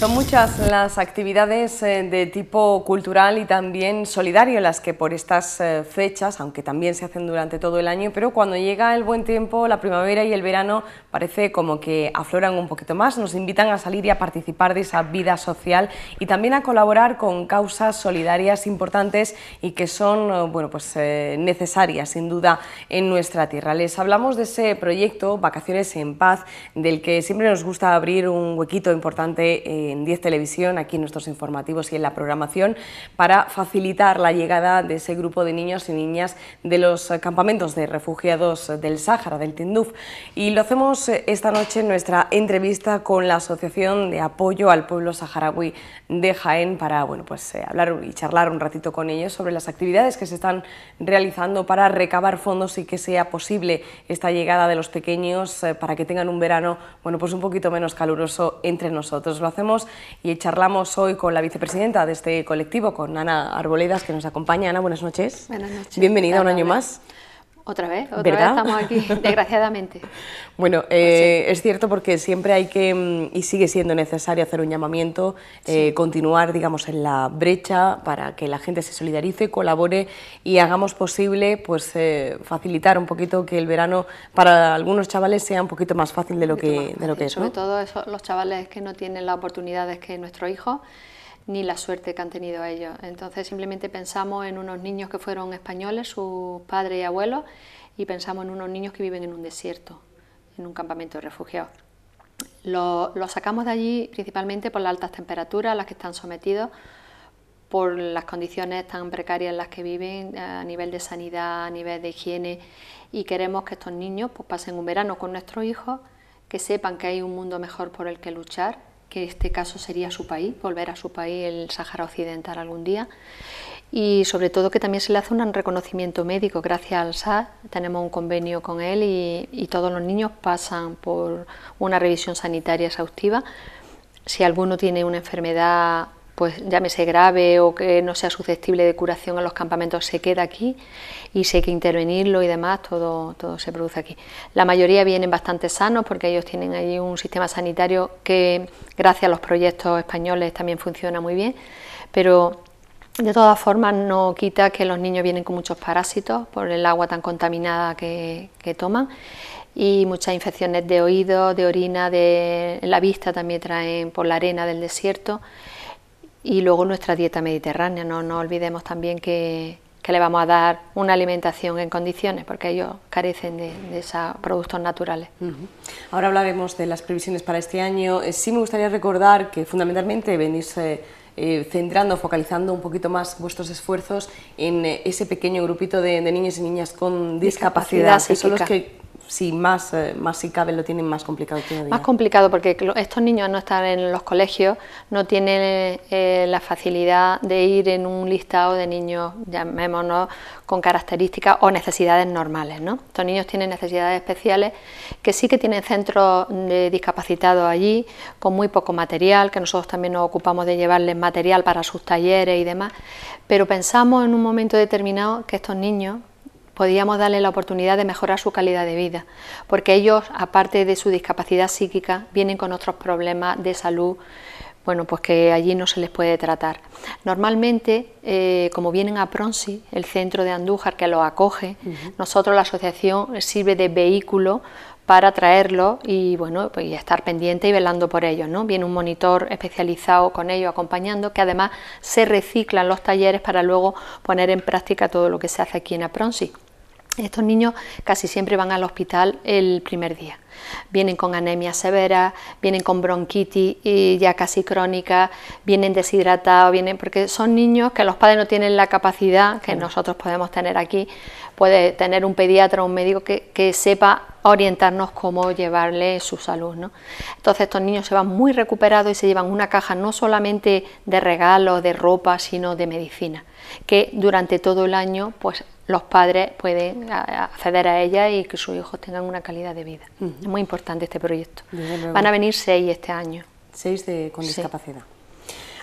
Son muchas las actividades eh, de tipo cultural y también solidario las que por estas eh, fechas, aunque también se hacen durante todo el año, pero cuando llega el buen tiempo, la primavera y el verano parece como que afloran un poquito más, nos invitan a salir y a participar de esa vida social y también a colaborar con causas solidarias importantes y que son eh, bueno, pues, necesarias sin duda en nuestra tierra. Les hablamos de ese proyecto Vacaciones en Paz, del que siempre nos gusta abrir un huequito importante en 10 Televisión, aquí en nuestros informativos y en la programación, para facilitar la llegada de ese grupo de niños y niñas de los campamentos de refugiados del Sáhara, del Tinduf. Y lo hacemos eh, esta noche en nuestra entrevista con la Asociación de Apoyo al Pueblo Saharaui de Jaén para bueno, pues, eh, hablar y charlar un ratito con ellos sobre las actividades que se están realizando para recabar fondos y que sea posible esta llegada de los pequeños eh, para que tengan un verano bueno, pues un poquito menos caluroso entre nosotros. Lo hacemos y charlamos hoy con la vicepresidenta de este colectivo, con Ana Arboledas, que nos acompaña. Ana, buenas noches. Buenas noches. Bienvenida un año más. Otra vez, otra vez estamos aquí, desgraciadamente. bueno, eh, es cierto porque siempre hay que, mm, y sigue siendo necesario hacer un llamamiento, eh, continuar, digamos, en la brecha para que la gente se solidarice, colabore y hagamos posible, pues, eh, facilitar un poquito que el verano para algunos chavales sea un poquito más fácil de lo que, de lo que es. Sobre todo los chavales que no tienen las oportunidades que nuestro hijo ni la suerte que han tenido ellos. Entonces simplemente pensamos en unos niños que fueron españoles, sus padres y abuelos, y pensamos en unos niños que viven en un desierto, en un campamento de refugiados. Los lo sacamos de allí principalmente por las altas temperaturas a las que están sometidos, por las condiciones tan precarias en las que viven eh, a nivel de sanidad, a nivel de higiene, y queremos que estos niños pues, pasen un verano con nuestros hijos, que sepan que hay un mundo mejor por el que luchar que este caso sería su país, volver a su país, el Sáhara Occidental, algún día. Y sobre todo que también se le hace un reconocimiento médico. Gracias al SAD tenemos un convenio con él y, y todos los niños pasan por una revisión sanitaria exhaustiva. Si alguno tiene una enfermedad pues llámese grave o que no sea susceptible de curación en los campamentos, se queda aquí y si hay que intervenirlo y demás, todo, todo se produce aquí. La mayoría vienen bastante sanos porque ellos tienen ahí un sistema sanitario que gracias a los proyectos españoles también funciona muy bien, pero de todas formas no quita que los niños vienen con muchos parásitos por el agua tan contaminada que, que toman y muchas infecciones de oído, de orina, de la vista también traen por la arena del desierto y luego nuestra dieta mediterránea. No olvidemos también que, le vamos a dar una alimentación en condiciones, porque ellos carecen de, de esos productos naturales. Ahora hablaremos de las previsiones para este año. Eh, sí me gustaría recordar que fundamentalmente venís eh, eh, centrando, focalizando un poquito más vuestros esfuerzos en ese pequeño grupito de, niños y niñas con discapacidad, discapacidad que son los que sí, eh, más, si cabe lo tienen más complicado Más complicado porque estos niños no están en los colegios, no tienen eh, la facilidad de ir en un listado de niños, llamémonos, con características o necesidades normales. ¿no? Estos niños tienen necesidades especiales que sí que tienen centros de eh, discapacitados allí, con muy poco material, que nosotros también nos ocupamos de llevarles material para sus talleres y demás, pero pensamos en un momento determinado que estos niños podíamos darle la oportunidad de mejorar su calidad de vida, porque ellos, aparte de su discapacidad psíquica, vienen con otros problemas de salud bueno, pues que allí no se les puede tratar. Normalmente, eh, como vienen a Pronsi, el centro de Andújar que los acoge, nosotros la asociación sirve de vehículo para traerlos y bueno, pues estar pendiente y velando por ellos, ¿no? Viene un monitor especializado con ellos acompañando, que además se reciclan los talleres para luego poner en práctica todo lo que se hace aquí en Apronsi. Estos niños casi siempre van al hospital el primer día. Vienen con anemia severa, vienen con bronquitis y eh, ya casi crónica, vienen deshidratados, vienen porque son niños que los padres no tienen la capacidad que nosotros podemos tener aquí. Puede tener un pediatra o un médico que, sepa orientarnos cómo llevarle su salud. ¿no? Entonces estos niños se van muy recuperados y se llevan una caja no solamente de regalos, de ropa, sino de medicina, que durante todo el año pues los padres pueden acceder a ella y que sus hijos tengan una calidad de vida. Es muy importante este proyecto. Van a venir seis este año. Seis con discapacidad.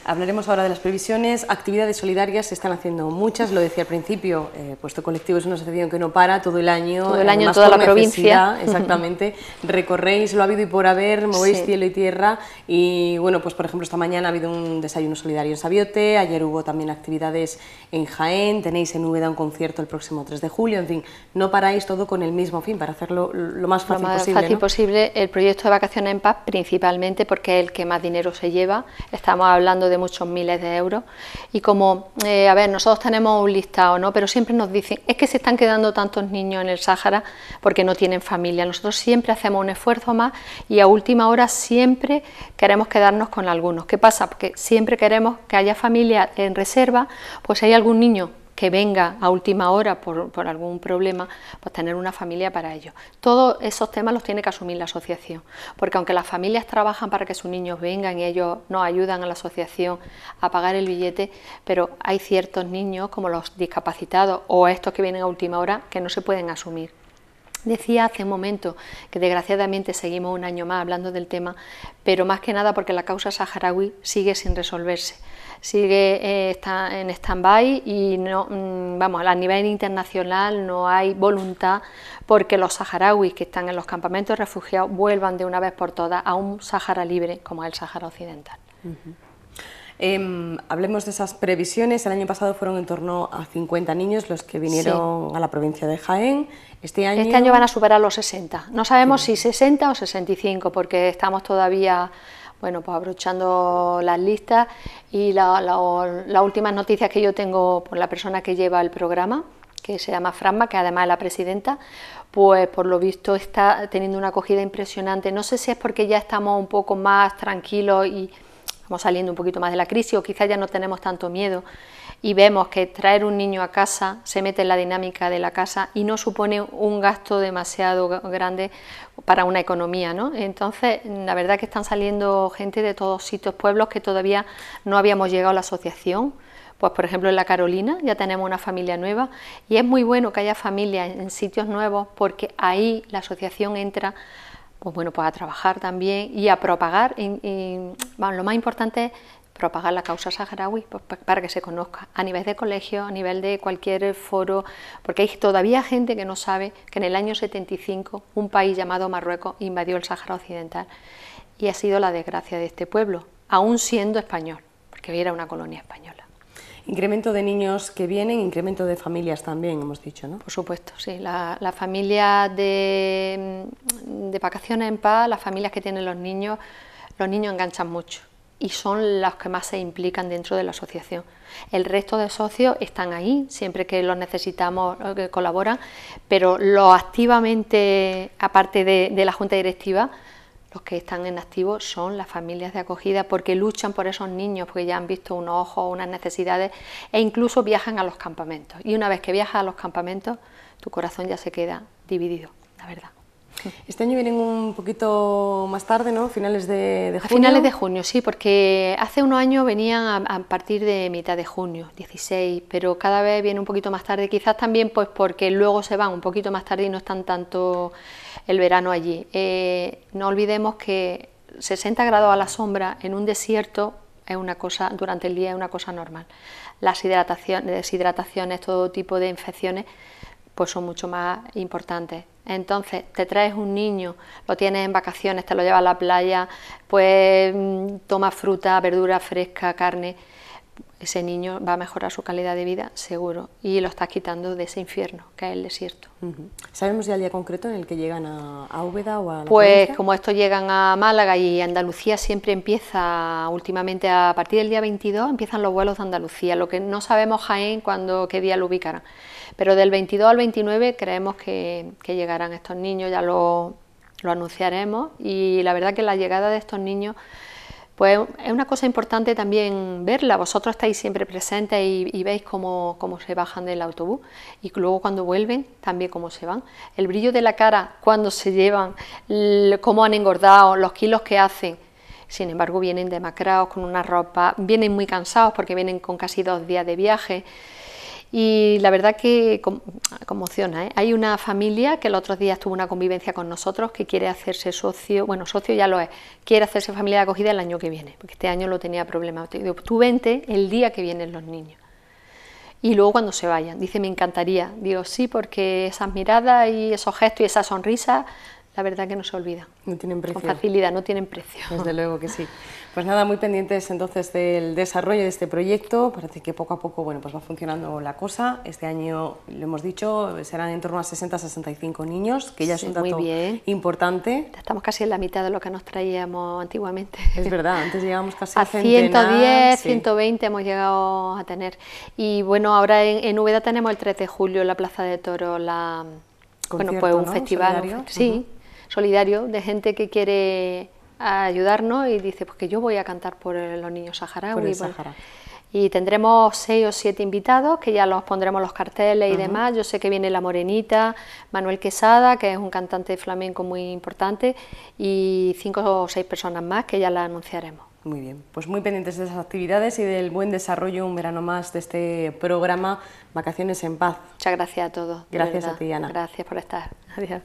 Hablaremos ahora de las previsiones. Actividades solidarias se están haciendo muchas, lo decía al principio, eh, puesto colectivo es una asociación que no para todo el año. Todo el año, toda la provincia. Exactamente. Recorréis lo ha habido y por haber, movéis cielo y tierra. Y bueno, pues por ejemplo, esta mañana ha habido un desayuno solidario en Sabiote, ayer hubo también actividades en Jaén, tenéis en Úbeda un concierto el próximo 3 de julio, en fin, no paráis todo con el mismo fin para hacerlo lo más fácil lo posible. fácil posible. El proyecto de vacaciones en paz, principalmente porque es el que más dinero se lleva. Estamos hablando de muchos miles de euros. Y como, eh, a ver, nosotros tenemos un listado, ¿no? Pero siempre nos dicen, es que se están quedando tantos niños en el Sáhara porque no tienen familia. Nosotros siempre hacemos un esfuerzo más y a última hora siempre queremos quedarnos con algunos. ¿Qué pasa? Porque siempre queremos que haya familia en reserva, pues hay algún niño que venga a última hora por, algún problema, pues tener una familia para ello. Todos esos temas los tiene que asumir la asociación, porque aunque las familias trabajan para que sus niños vengan y ellos nos ayudan a la asociación a pagar el billete, pero hay ciertos niños, como los discapacitados o estos que vienen a última hora, que no se pueden asumir. Decía hace un momento que desgraciadamente seguimos un año más hablando del tema, pero más que nada porque la causa saharaui sigue sin resolverse sigue eh, está en stand-by y no, mm, vamos, a nivel internacional no hay voluntad porque los saharauis que están en los campamentos refugiados vuelvan de una vez por todas a un Sahara libre como es el Sahara Occidental. Em, hablemos de esas previsiones. El año pasado fueron en torno a 50 niños los que vinieron a la provincia de Jaén. Este año... este año van a superar los 60. No sabemos si 60 o 65 porque estamos todavía bueno, pues abrochando las listas y las últimas noticias que yo tengo por la persona que lleva el programa, que se llama Franma, que además es la presidenta, pues por lo visto está teniendo una acogida impresionante. No sé si es porque ya estamos un poco más tranquilos y estamos saliendo un poquito más de la crisis o quizás ya no tenemos tanto miedo y vemos que traer un niño a casa se mete en la dinámica de la casa y no supone un gasto demasiado grande para una economía. Entonces, la verdad que están saliendo gente de todos sitios, pueblos que todavía no habíamos llegado a la asociación. Pues por ejemplo en la Carolina ya tenemos una familia nueva y es muy bueno que haya familia en sitios nuevos porque ahí la asociación entra pues bueno, pues a trabajar también y a propagar, y lo más importante es propagar la causa saharaui pues, para que se conozca a nivel de colegio, a nivel de cualquier foro, porque hay todavía gente que no sabe que en el año 75 un país llamado Marruecos invadió el Sáhara Occidental y ha sido la desgracia de este pueblo, aún siendo español, porque era una colonia española. Incremento de niños que vienen, incremento de familias también, hemos dicho, ¿no? Por supuesto, sí. Las la familia mm, de, vacaciones en paz, las familias que tienen los niños, los niños enganchan mucho y son los que más se implican dentro de la asociación. El resto de socios están ahí, siempre que los necesitamos, eh, que colaboran, pero lo activamente, aparte de la junta directiva, los que están en activo son las familias de acogida porque luchan por esos niños, porque ya han visto unos ojos, unas necesidades e incluso viajan a los campamentos. Y una vez que viajas a los campamentos, tu corazón ya se queda dividido, la verdad. Este año vienen un poquito más tarde, ¿no? Finales de, junio. finales de junio, sí, porque hace unos años venían a, partir de mitad de junio, 16, pero cada vez viene un poquito más tarde, quizás también pues porque luego se van un poquito más tarde y no están tanto el verano allí. Eh, no olvidemos que 60 grados a la sombra en un desierto es una cosa, durante el día es una cosa normal. Las hidrataciones, deshidrataciones, todo tipo de infecciones pues son mucho más importantes. Entonces, te traes un niño, lo tienes en vacaciones, te lo llevas a la playa, pues mm, toma fruta, verdura fresca, carne, ese niño va a mejorar su calidad de vida, seguro, y lo estás quitando de ese infierno que es el desierto. ¿Sabemos ya el día concreto en el que llegan a, Úbeda o a Pues como estos llegan a Málaga y Andalucía siempre empieza, últimamente a partir del día 22 empiezan los vuelos de Andalucía, lo que no sabemos Jaén cuando, qué día lo ubicarán. Pero del 22 al 29 creemos que, llegarán estos niños, ya lo, anunciaremos y la verdad que la llegada de estos niños pues es una cosa importante también verla, vosotros estáis siempre presentes y, veis cómo, cómo, se bajan del autobús y luego cuando vuelven también cómo se van. El brillo de la cara cuando se llevan, cómo han engordado, los kilos que hacen. Sin embargo, vienen demacrados, con una ropa, vienen muy cansados porque vienen con casi dos días de viaje y la verdad que conmociona. ¿eh? Hay una familia que el otro día tuvo una convivencia con nosotros que quiere hacerse socio, bueno, socio ya lo es, quiere hacerse familia de acogida el año que viene, porque este año lo tenía problema. de el día que vienen los niños. Y luego cuando se vayan, dice, me encantaría. Digo, sí, porque esas miradas y esos gestos y esa sonrisa la verdad que no se olvida. No tienen precio. Con facilidad, no tienen precio. Desde luego que sí. Pues nada, muy pendientes entonces del desarrollo de este proyecto. Parece que poco a poco bueno, pues va funcionando la cosa. Este año, lo hemos dicho, serán en torno a 60-65 niños, que ya es un dato muy importante. Estamos casi en la mitad de lo que nos traíamos antiguamente. Es verdad, antes llegábamos casi a, 110, 120 hemos llegado a tener. Y bueno, ahora en, Ubeda tenemos el 3 de julio la Plaza de Toro, la... Bueno, pues un festival. sí, solidario de gente que quiere ah, ayudarnos y dice, pues que yo voy a cantar por los niños saharauis. Y tendremos seis o siete invitados, que ya los pondremos los carteles y demás. Yo sé que viene La Morenita, Manuel Quesada, que es un cantante flamenco muy importante, y cinco o seis personas más que ya la anunciaremos. Muy bien, pues muy pendientes de esas actividades y del buen desarrollo un verano más de este programa Vacaciones en Paz. Muchas gracias a todos. Gracias a ti, Ana. Gracias por estar. Adiós.